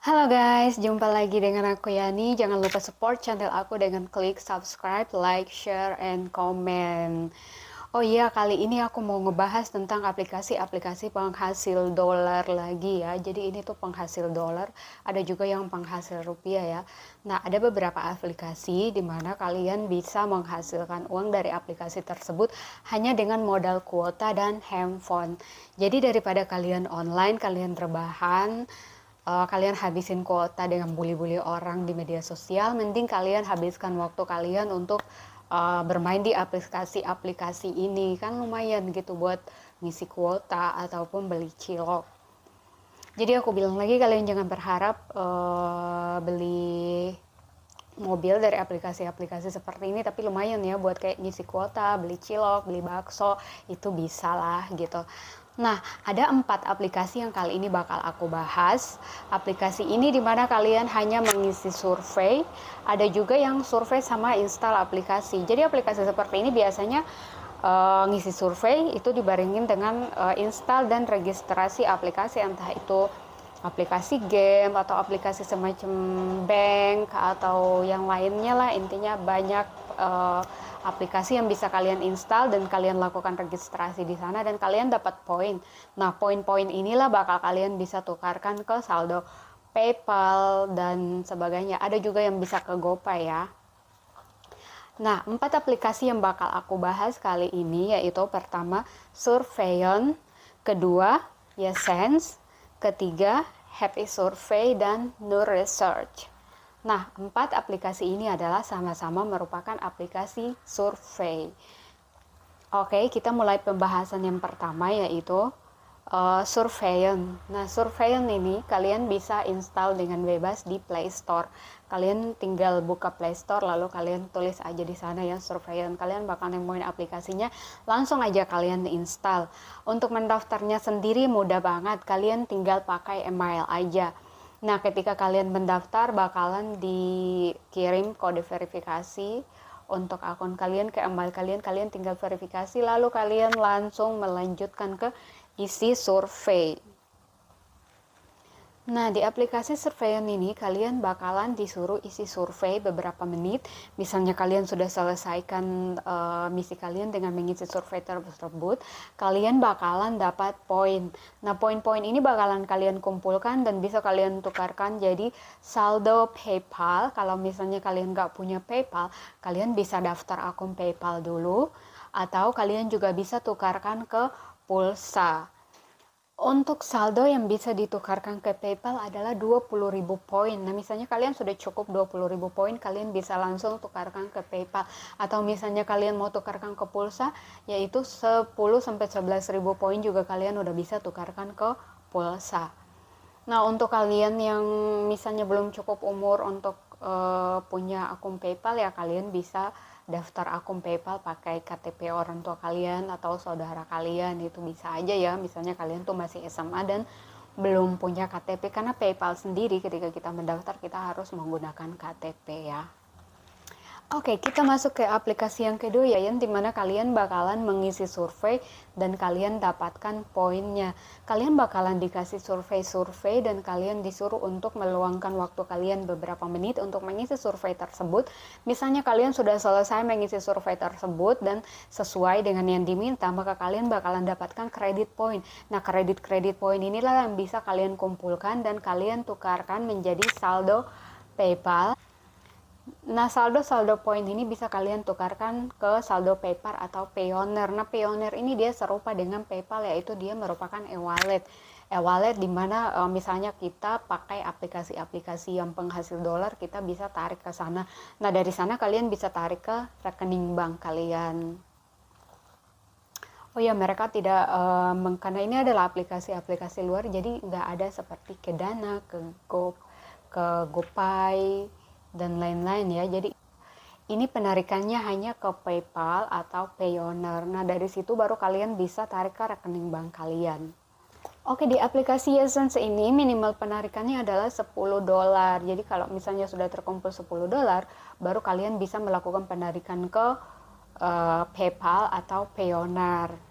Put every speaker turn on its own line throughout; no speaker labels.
Halo guys, jumpa lagi dengan aku Yani. Jangan lupa support channel aku dengan klik subscribe, like, share, and comment. Oh iya, kali ini aku mau ngebahas tentang aplikasi-aplikasi penghasil dolar lagi ya. Jadi ini tuh penghasil dolar, ada juga yang penghasil rupiah ya. Nah, ada beberapa aplikasi di mana kalian bisa menghasilkan uang dari aplikasi tersebut hanya dengan modal kuota dan handphone. Jadi daripada kalian online, kalian terbahan, uh, kalian habisin kuota dengan bully-bully orang di media sosial, mending kalian habiskan waktu kalian untuk uh, bermain di aplikasi-aplikasi ini kan lumayan gitu buat ngisi kuota ataupun beli cilok. Jadi aku bilang lagi kalian jangan berharap uh, beli mobil dari aplikasi-aplikasi seperti ini tapi lumayan ya buat kayak ngisi kuota, beli cilok, beli bakso itu bisa lah gitu. Nah, ada empat aplikasi yang kali ini bakal aku bahas. Aplikasi ini dimana kalian hanya mengisi survei, ada juga yang survei sama install aplikasi. Jadi aplikasi seperti ini biasanya uh, ngisi survei itu dibarengin dengan uh, install dan registrasi aplikasi entah itu aplikasi game atau aplikasi semacam bank atau yang lainnya lah intinya banyak uh, aplikasi yang bisa kalian install dan kalian lakukan registrasi di sana dan kalian dapat poin. Nah, poin-poin inilah bakal kalian bisa tukarkan ke saldo PayPal dan sebagainya. Ada juga yang bisa ke GoPay ya. Nah, empat aplikasi yang bakal aku bahas kali ini yaitu pertama Surveyon, kedua Yesense, ketiga Happy Survey dan New Research. Nah, empat aplikasi ini adalah sama-sama merupakan aplikasi survei. Oke, kita mulai pembahasan yang pertama yaitu uh, eh, Surveyon. Nah, surveyon ini kalian bisa install dengan bebas di Play Store. Kalian tinggal buka Play Store lalu kalian tulis aja di sana ya surveyon Kalian bakal nemuin aplikasinya, langsung aja kalian install. Untuk mendaftarnya sendiri mudah banget, kalian tinggal pakai email aja. Nah, ketika kalian mendaftar bakalan dikirim kode verifikasi untuk akun kalian ke email kalian, kalian tinggal verifikasi lalu kalian langsung melanjutkan ke isi survei Nah, di aplikasi surveian ini kalian bakalan disuruh isi survei beberapa menit. Misalnya kalian sudah selesaikan uh, misi kalian dengan mengisi survei tersebut, kalian bakalan dapat poin. Nah, poin-poin ini bakalan kalian kumpulkan dan bisa kalian tukarkan jadi saldo PayPal. Kalau misalnya kalian nggak punya PayPal, kalian bisa daftar akun PayPal dulu atau kalian juga bisa tukarkan ke pulsa. Untuk saldo yang bisa ditukarkan ke PayPal adalah 20.000 poin. Nah, misalnya kalian sudah cukup 20.000 poin, kalian bisa langsung tukarkan ke PayPal atau misalnya kalian mau tukarkan ke pulsa yaitu 10 sampai 11.000 poin juga kalian udah bisa tukarkan ke pulsa. Nah, untuk kalian yang misalnya belum cukup umur untuk uh, punya akun PayPal ya kalian bisa daftar akun PayPal pakai KTP orang tua kalian atau saudara kalian itu bisa aja ya misalnya kalian tuh masih SMA dan belum punya KTP karena PayPal sendiri ketika kita mendaftar kita harus menggunakan KTP ya Oke, kita masuk ke aplikasi yang kedua ya, yang dimana kalian bakalan mengisi survei dan kalian dapatkan poinnya. Kalian bakalan dikasih survei-survei dan kalian disuruh untuk meluangkan waktu kalian beberapa menit untuk mengisi survei tersebut. Misalnya kalian sudah selesai mengisi survei tersebut dan sesuai dengan yang diminta, maka kalian bakalan dapatkan kredit poin. Nah, kredit-kredit poin inilah yang bisa kalian kumpulkan dan kalian tukarkan menjadi saldo PayPal Nah, saldo-saldo poin ini bisa kalian tukarkan ke saldo PayPal atau Payoneer. Nah, Payoneer ini dia serupa dengan PayPal yaitu dia merupakan e-wallet. E-wallet mana e, misalnya kita pakai aplikasi-aplikasi yang penghasil dolar, kita bisa tarik ke sana. Nah, dari sana kalian bisa tarik ke rekening bank kalian. Oh ya, mereka tidak um, karena ini adalah aplikasi-aplikasi luar, jadi nggak ada seperti ke Dana, ke Go, ke GoPay, dan lain-lain ya. Jadi ini penarikannya hanya ke PayPal atau Payoneer. Nah, dari situ baru kalian bisa tarik ke rekening bank kalian. Oke, di aplikasi Essence ini minimal penarikannya adalah 10 dolar. Jadi kalau misalnya sudah terkumpul 10 dolar, baru kalian bisa melakukan penarikan ke uh, PayPal atau Payoneer.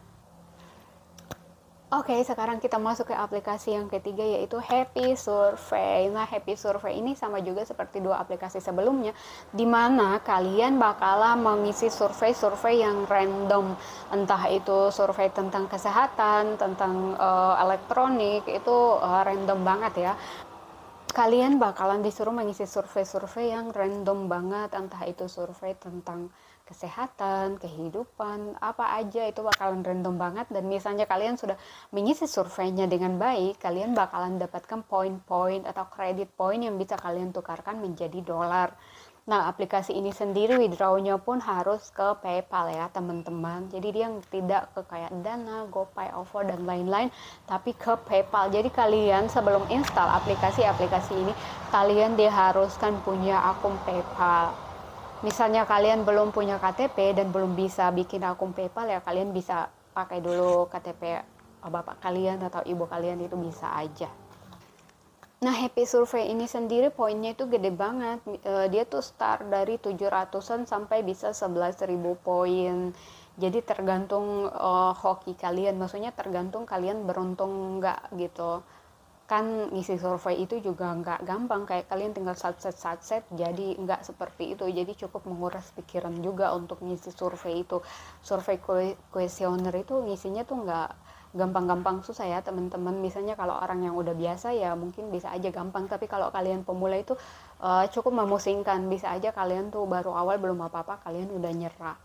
Oke, okay, sekarang kita masuk ke aplikasi yang ketiga yaitu Happy Survey. Nah, Happy Survey ini sama juga seperti dua aplikasi sebelumnya, di mana kalian bakalan mengisi survei-survei yang random, entah itu survei tentang kesehatan, tentang uh, elektronik, itu uh, random banget ya kalian bakalan disuruh mengisi survei-survei yang random banget entah itu survei tentang kesehatan, kehidupan, apa aja itu bakalan random banget dan misalnya kalian sudah mengisi surveinya dengan baik, kalian bakalan dapatkan poin-poin atau kredit poin yang bisa kalian tukarkan menjadi dolar. Nah, aplikasi ini sendiri withdraw-nya pun harus ke PayPal ya, teman-teman. Jadi dia tidak ke kayak Dana, GoPay, OVO dan lain-lain, tapi ke PayPal. Jadi kalian sebelum install aplikasi-aplikasi ini, kalian diharuskan punya akun PayPal misalnya kalian belum punya KTP dan belum bisa bikin akun PayPal ya kalian bisa pakai dulu KTP bapak kalian atau ibu kalian itu bisa aja. Nah, happy survey ini sendiri poinnya itu gede banget. E, dia tuh start dari 700-an sampai bisa 11.000 poin. Jadi tergantung uh, hoki kalian, maksudnya tergantung kalian beruntung nggak gitu kan ngisi survei itu juga nggak gampang kayak kalian tinggal subset subset jadi nggak seperti itu jadi cukup menguras pikiran juga untuk ngisi survei itu survei kuesioner itu ngisinya tuh nggak gampang-gampang susah ya teman-teman misalnya kalau orang yang udah biasa ya mungkin bisa aja gampang tapi kalau kalian pemula itu uh, cukup memusingkan bisa aja kalian tuh baru awal belum apa-apa kalian udah nyerah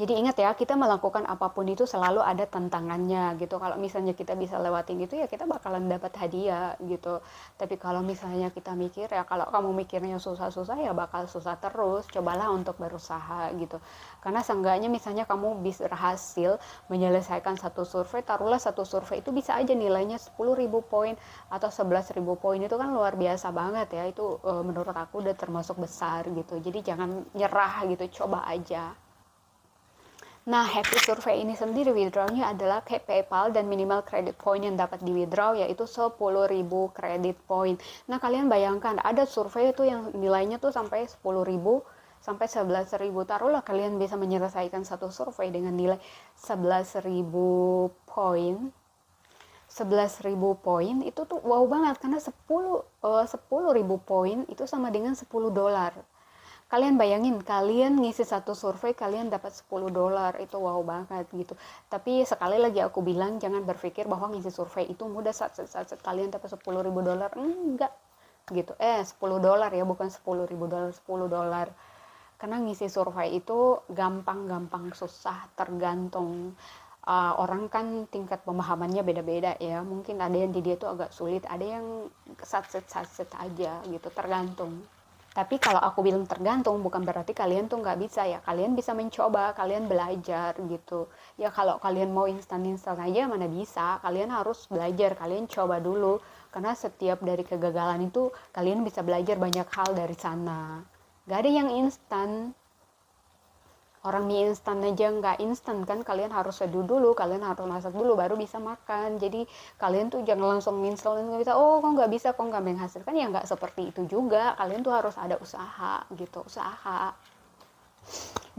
jadi ingat ya, kita melakukan apapun itu selalu ada tantangannya gitu. Kalau misalnya kita bisa lewatin itu ya kita bakalan dapat hadiah gitu. Tapi kalau misalnya kita mikir ya kalau kamu mikirnya susah-susah ya bakal susah terus. Cobalah untuk berusaha gitu. Karena seenggaknya misalnya kamu bisa berhasil menyelesaikan satu survei, taruhlah satu survei itu bisa aja nilainya 10.000 poin atau 11.000 poin itu kan luar biasa banget ya. Itu e, menurut aku udah termasuk besar gitu. Jadi jangan nyerah gitu, coba aja. Nah, happy survey ini sendiri withdrawnya adalah kayak PayPal dan minimal credit point yang dapat di withdraw yaitu 10.000 credit point. Nah, kalian bayangkan ada survei itu yang nilainya tuh sampai 10.000 sampai 11.000. Taruhlah kalian bisa menyelesaikan satu survei dengan nilai 11.000 poin 11.000 poin itu tuh wow banget karena 10 uh, 10.000 poin itu sama dengan 10 dolar kalian bayangin kalian ngisi satu survei kalian dapat 10 dolar itu wow banget gitu tapi sekali lagi aku bilang jangan berpikir bahwa ngisi survei itu mudah saat saat, saat, saat kalian dapat 10 ribu dolar enggak gitu eh 10 dolar ya bukan 10 ribu dolar 10 dolar karena ngisi survei itu gampang-gampang susah tergantung uh, orang kan tingkat pemahamannya beda-beda ya mungkin ada yang di dia tuh agak sulit ada yang satset satset aja gitu tergantung tapi kalau aku bilang tergantung, bukan berarti kalian tuh nggak bisa ya. Kalian bisa mencoba, kalian belajar gitu. Ya kalau kalian mau instan-instan aja mana bisa. Kalian harus belajar, kalian coba dulu. Karena setiap dari kegagalan itu kalian bisa belajar banyak hal dari sana. Gak ada yang instan orang mie instan aja nggak instan kan kalian harus seduh dulu kalian harus masak dulu baru bisa makan jadi kalian tuh jangan langsung install langsung bisa oh kok nggak bisa kok nggak menghasilkan ya nggak seperti itu juga kalian tuh harus ada usaha gitu usaha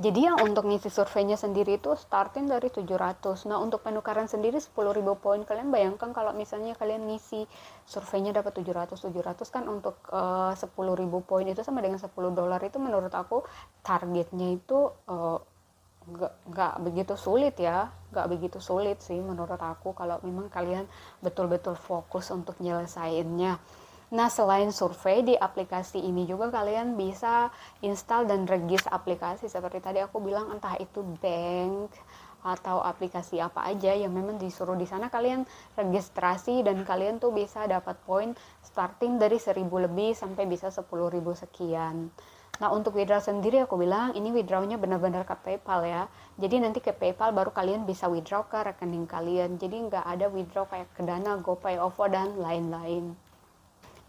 jadi yang untuk ngisi surveinya sendiri itu starting dari 700. Nah, untuk penukaran sendiri 10.000 poin. Kalian bayangkan kalau misalnya kalian ngisi surveinya dapat 700, 700 kan untuk eh, uh, 10.000 poin itu sama dengan 10 dolar itu menurut aku targetnya itu uh, nggak, begitu sulit ya nggak begitu sulit sih menurut aku kalau memang kalian betul-betul fokus untuk nyelesainnya Nah, selain survei di aplikasi ini juga kalian bisa install dan regis aplikasi seperti tadi aku bilang entah itu bank atau aplikasi apa aja yang memang disuruh di sana kalian registrasi dan kalian tuh bisa dapat poin starting dari 1000 lebih sampai bisa 10.000 sekian. Nah, untuk withdraw sendiri aku bilang ini withdrawnya benar-benar ke PayPal ya. Jadi nanti ke PayPal baru kalian bisa withdraw ke rekening kalian. Jadi nggak ada withdraw kayak ke Dana, GoPay, OVO dan lain-lain.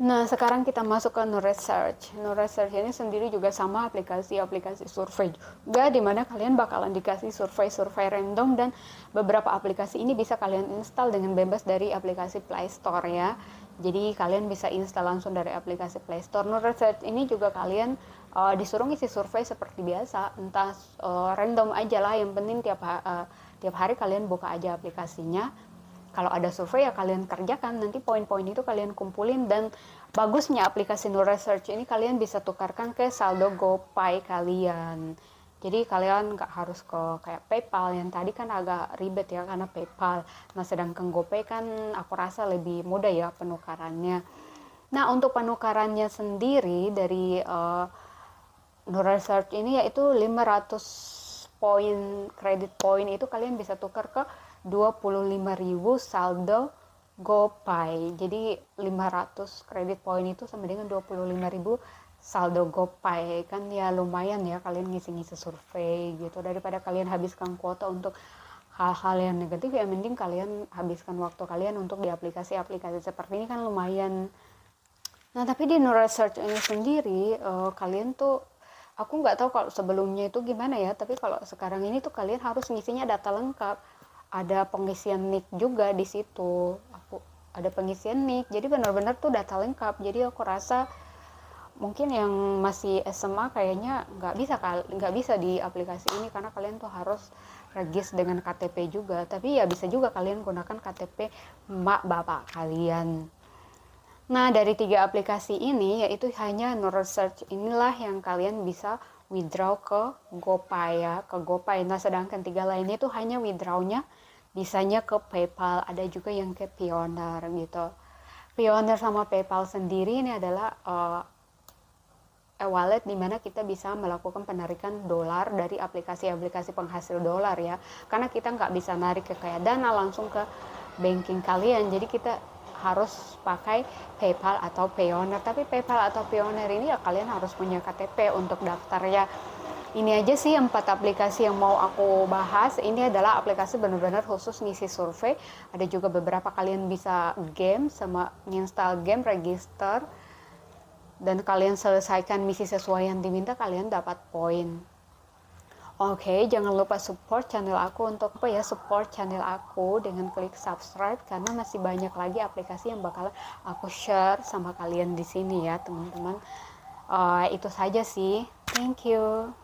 Nah, sekarang kita masuk ke no research no research ini sendiri juga sama aplikasi-aplikasi survei juga, di mana kalian bakalan dikasih survei-survei random dan beberapa aplikasi ini bisa kalian install dengan bebas dari aplikasi Play Store ya. Jadi kalian bisa install langsung dari aplikasi Play Store. research ini juga kalian uh, disuruh ngisi survei seperti biasa, entah uh, random aja lah. Yang penting tiap uh, tiap hari kalian buka aja aplikasinya, kalau ada survei ya kalian kerjakan nanti poin-poin itu kalian kumpulin dan bagusnya aplikasi Nur Research ini kalian bisa tukarkan ke saldo GoPay kalian jadi kalian nggak harus ke kayak PayPal yang tadi kan agak ribet ya karena PayPal nah sedangkan GoPay kan aku rasa lebih mudah ya penukarannya nah untuk penukarannya sendiri dari uh, eh, Nur Research ini yaitu 500 poin kredit poin itu kalian bisa tukar ke 25.000 saldo GoPay. Jadi 500 kredit poin itu sama dengan 25.000 saldo GoPay. Kan ya lumayan ya kalian ngisi-ngisi survei gitu daripada kalian habiskan kuota untuk hal-hal yang negatif ya mending kalian habiskan waktu kalian untuk di aplikasi-aplikasi seperti ini kan lumayan. Nah, tapi di Search ini sendiri uh, kalian tuh aku nggak tahu kalau sebelumnya itu gimana ya, tapi kalau sekarang ini tuh kalian harus ngisinya data lengkap ada pengisian nick juga di situ aku ada pengisian nick jadi benar-benar tuh data lengkap jadi aku rasa mungkin yang masih SMA kayaknya nggak bisa nggak bisa di aplikasi ini karena kalian tuh harus regis dengan KTP juga tapi ya bisa juga kalian gunakan KTP mak bapak kalian nah dari tiga aplikasi ini yaitu hanya Search inilah yang kalian bisa withdraw ke GoPay ya, ke GoPay. Nah, sedangkan tiga lainnya itu hanya withdrawnya bisanya ke PayPal, ada juga yang ke Pioneer gitu. Pioneer sama PayPal sendiri ini adalah uh, wallet di mana kita bisa melakukan penarikan dolar dari aplikasi-aplikasi penghasil dolar ya karena kita nggak bisa narik ke kayak dana langsung ke banking kalian jadi kita harus pakai PayPal atau Payoneer. Tapi PayPal atau Payoneer ini ya kalian harus punya KTP untuk daftar ya. Ini aja sih empat aplikasi yang mau aku bahas. Ini adalah aplikasi benar-benar khusus ngisi survei. Ada juga beberapa kalian bisa game sama install game register dan kalian selesaikan misi sesuai yang diminta kalian dapat poin. Oke, okay, jangan lupa support channel aku untuk apa ya? Support channel aku dengan klik subscribe karena masih banyak lagi aplikasi yang bakal aku share sama kalian di sini ya, teman-teman. Uh, itu saja sih. Thank you.